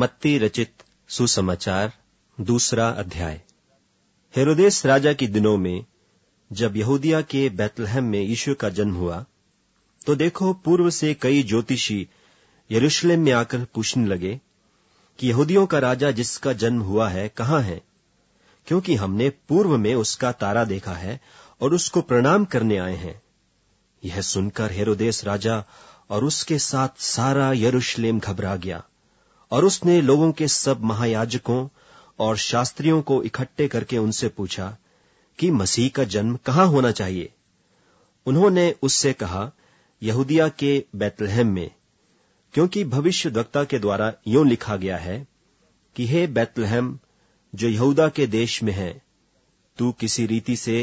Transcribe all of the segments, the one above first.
मत्ती रचित सुसमाचार दूसरा अध्याय हेरोदेस राजा के दिनों में जब यहूदिया के बैतलहम में यीशु का जन्म हुआ तो देखो पूर्व से कई ज्योतिषी यरूशलेम में आकर पूछने लगे कि यहूदियों का राजा जिसका जन्म हुआ है कहां है क्योंकि हमने पूर्व में उसका तारा देखा है और उसको प्रणाम करने आए हैं यह सुनकर हेरोदेस राजा और उसके साथ सारा यरूशलेम घबरा गया और उसने लोगों के सब महायाजकों और शास्त्रियों को इकट्ठे करके उनसे पूछा कि मसीह का जन्म कहा होना चाहिए उन्होंने उससे कहा यहूदिया के बैतलहम में क्योंकि भविष्य वक्ता के द्वारा यूं लिखा गया है कि हे बैतलहम जो यहूदा के देश में है तू किसी रीति से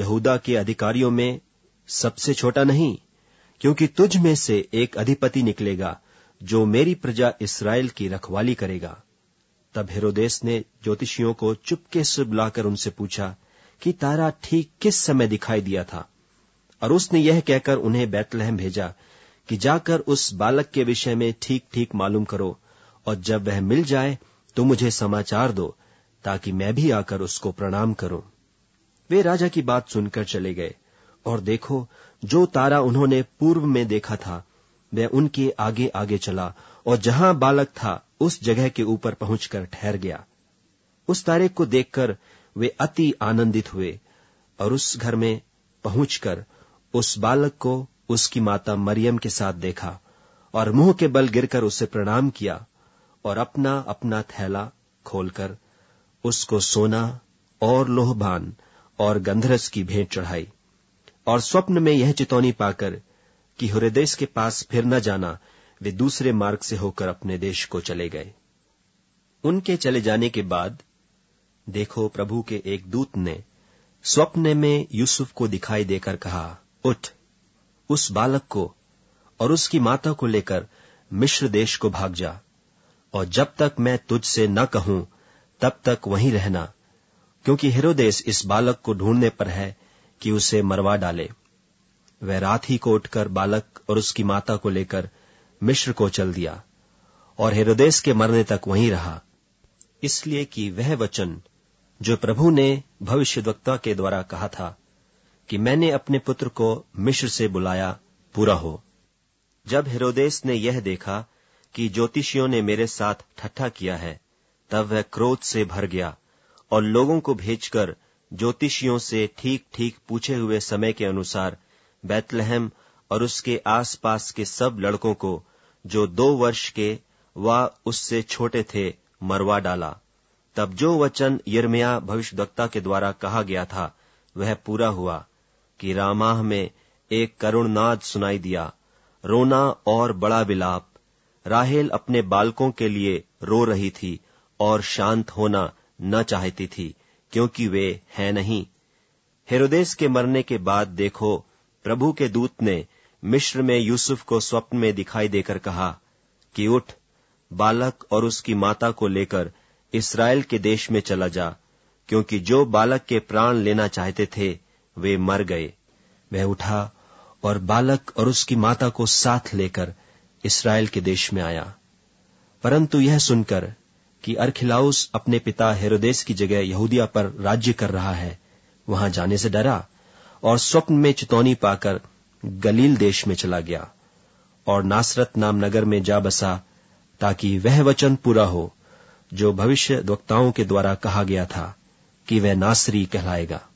यहूदा के अधिकारियों में सबसे छोटा नहीं क्योंकि तुझ में से एक अधिपति निकलेगा जो मेरी प्रजा इसराइल की रखवाली करेगा तब हेरोदेस ने ज्योतिषियों को चुपके से बुलाकर उनसे पूछा कि तारा ठीक किस समय दिखाई दिया था और उसने यह कहकर उन्हें बैतलहम भेजा कि जाकर उस बालक के विषय में ठीक ठीक मालूम करो और जब वह मिल जाए तो मुझे समाचार दो ताकि मैं भी आकर उसको प्रणाम करूं वे राजा की बात सुनकर चले गए और देखो जो तारा उन्होंने पूर्व में देखा था वह उनके आगे आगे चला और जहां बालक था उस जगह के ऊपर पहुंचकर ठहर गया उस तारे को देखकर वे अति आनंदित हुए और उस घर में पहुंचकर उस बालक को उसकी माता मरियम के साथ देखा और मुंह के बल गिरकर उसे प्रणाम किया और अपना अपना थैला खोलकर उसको सोना और लोहबान और गंधरस की भेंट चढ़ाई और स्वप्न में यह चितौनी पाकर कि हृदय के पास फिर न जाना वे दूसरे मार्ग से होकर अपने देश को चले गए उनके चले जाने के बाद देखो प्रभु के एक दूत ने स्वप्न में यूसुफ को दिखाई देकर कहा उठ उस बालक को और उसकी माता को लेकर मिश्र देश को भाग जा और जब तक मैं तुझसे न कहूं तब तक वहीं रहना क्योंकि हिरोदेश इस बालक को ढूंढने पर है कि उसे मरवा डाले वह रात ही को उठकर बालक और उसकी माता को लेकर मिश्र को चल दिया और हेरोदेस के मरने तक वहीं रहा इसलिए कि वह वचन जो प्रभु ने भविष्यवक्ता के द्वारा कहा था कि मैंने अपने पुत्र को मिश्र से बुलाया पूरा हो जब हेरोदेस ने यह देखा कि ज्योतिषियों ने मेरे साथ ठट्ठा किया है तब वह क्रोध से भर गया और लोगों को भेजकर ज्योतिषियों से ठीक ठीक पूछे हुए समय के अनुसार बैतलहम और उसके आसपास के सब लड़कों को जो दो वर्ष के व उससे छोटे थे मरवा डाला तब जो वचन यरमिया भविष्य के द्वारा कहा गया था वह पूरा हुआ कि रामाह में एक करुण नाद सुनाई दिया रोना और बड़ा बिलाप राहेल अपने बालकों के लिए रो रही थी और शांत होना न चाहती थी क्योंकि वे हैं नहीं हेरोदेस के मरने के बाद देखो प्रभु के दूत ने मिश्र में यूसुफ को स्वप्न में दिखाई देकर कहा कि उठ बालक और उसकी माता को लेकर इसराइल के देश में चला जा क्योंकि जो बालक के प्राण लेना चाहते थे वे मर गए वह उठा और बालक और उसकी माता को साथ लेकर इसराइल के देश में आया परंतु यह सुनकर कि अर्खिलाउस अपने पिता हेरोदेस की जगह यहूदिया पर राज्य कर रहा है वहां जाने से डरा और स्वप्न में चितौनी पाकर गलील देश में चला गया और नासरत नाम नगर में जा बसा ताकि वह वचन पूरा हो जो भविष्य वक्ताओं के द्वारा कहा गया था कि वह नासरी कहलाएगा